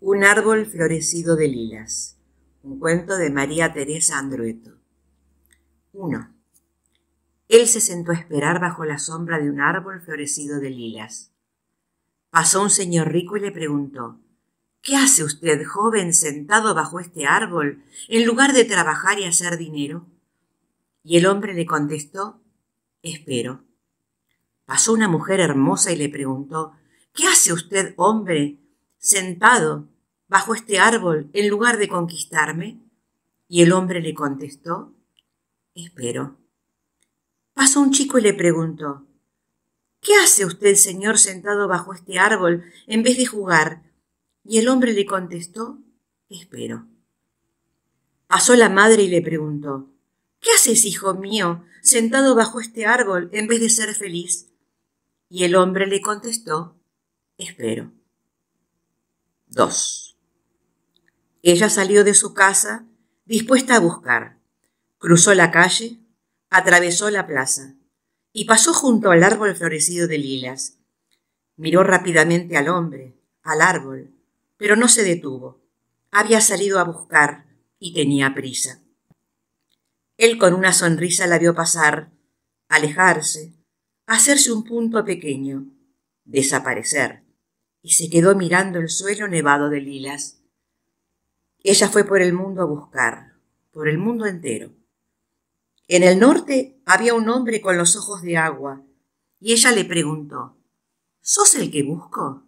Un árbol florecido de lilas. Un cuento de María Teresa Andrueto. 1. Él se sentó a esperar bajo la sombra de un árbol florecido de lilas. Pasó un señor rico y le preguntó ¿Qué hace usted, joven, sentado bajo este árbol, en lugar de trabajar y hacer dinero? Y el hombre le contestó Espero. Pasó una mujer hermosa y le preguntó ¿Qué hace usted, hombre, sentado bajo este árbol en lugar de conquistarme? Y el hombre le contestó, espero. Pasó un chico y le preguntó, ¿qué hace usted, señor, sentado bajo este árbol en vez de jugar? Y el hombre le contestó, espero. Pasó la madre y le preguntó, ¿qué haces, hijo mío, sentado bajo este árbol en vez de ser feliz? Y el hombre le contestó, espero. 2. Ella salió de su casa dispuesta a buscar. Cruzó la calle, atravesó la plaza y pasó junto al árbol florecido de lilas. Miró rápidamente al hombre, al árbol, pero no se detuvo. Había salido a buscar y tenía prisa. Él con una sonrisa la vio pasar, alejarse, hacerse un punto pequeño, desaparecer y se quedó mirando el suelo nevado de lilas. Ella fue por el mundo a buscar, por el mundo entero. En el norte había un hombre con los ojos de agua, y ella le preguntó ¿Sos el que busco?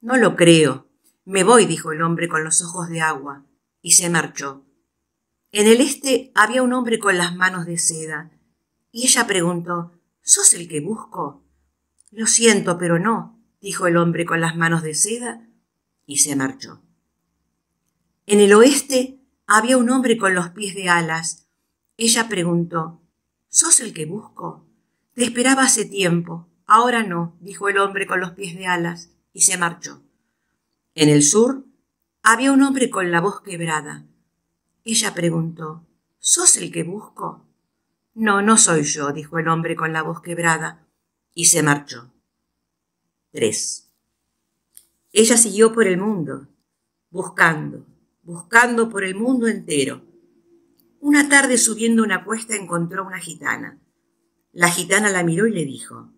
No lo creo. Me voy, dijo el hombre con los ojos de agua, y se marchó. En el este había un hombre con las manos de seda, y ella preguntó ¿Sos el que busco? Lo siento, pero no dijo el hombre con las manos de seda, y se marchó. En el oeste había un hombre con los pies de alas. Ella preguntó, ¿Sos el que busco? Te esperaba hace tiempo. Ahora no, dijo el hombre con los pies de alas, y se marchó. En el sur había un hombre con la voz quebrada. Ella preguntó, ¿Sos el que busco? No, no soy yo, dijo el hombre con la voz quebrada, y se marchó. 3. Ella siguió por el mundo, buscando, buscando por el mundo entero. Una tarde subiendo una cuesta encontró una gitana. La gitana la miró y le dijo,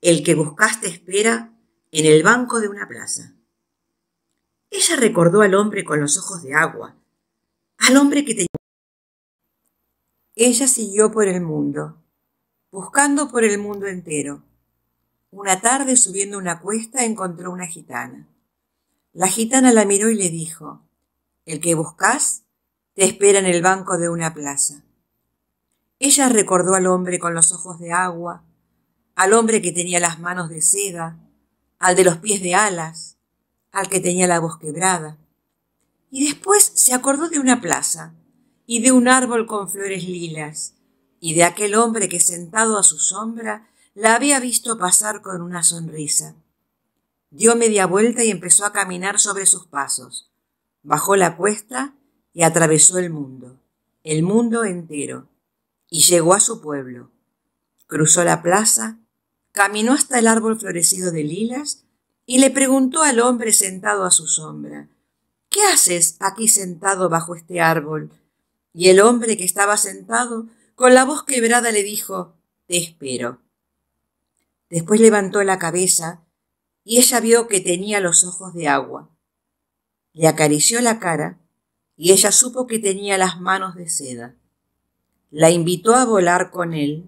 El que buscaste espera en el banco de una plaza. Ella recordó al hombre con los ojos de agua, al hombre que tenía... Ella siguió por el mundo, buscando por el mundo entero. Una tarde, subiendo una cuesta, encontró una gitana. La gitana la miró y le dijo, El que buscas te espera en el banco de una plaza. Ella recordó al hombre con los ojos de agua, al hombre que tenía las manos de seda, al de los pies de alas, al que tenía la voz quebrada. Y después se acordó de una plaza y de un árbol con flores lilas y de aquel hombre que sentado a su sombra la había visto pasar con una sonrisa. Dio media vuelta y empezó a caminar sobre sus pasos. Bajó la cuesta y atravesó el mundo, el mundo entero, y llegó a su pueblo. Cruzó la plaza, caminó hasta el árbol florecido de lilas y le preguntó al hombre sentado a su sombra, ¿Qué haces aquí sentado bajo este árbol? Y el hombre que estaba sentado, con la voz quebrada, le dijo, Te espero. Después levantó la cabeza y ella vio que tenía los ojos de agua. Le acarició la cara y ella supo que tenía las manos de seda. La invitó a volar con él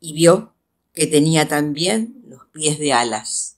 y vio que tenía también los pies de alas.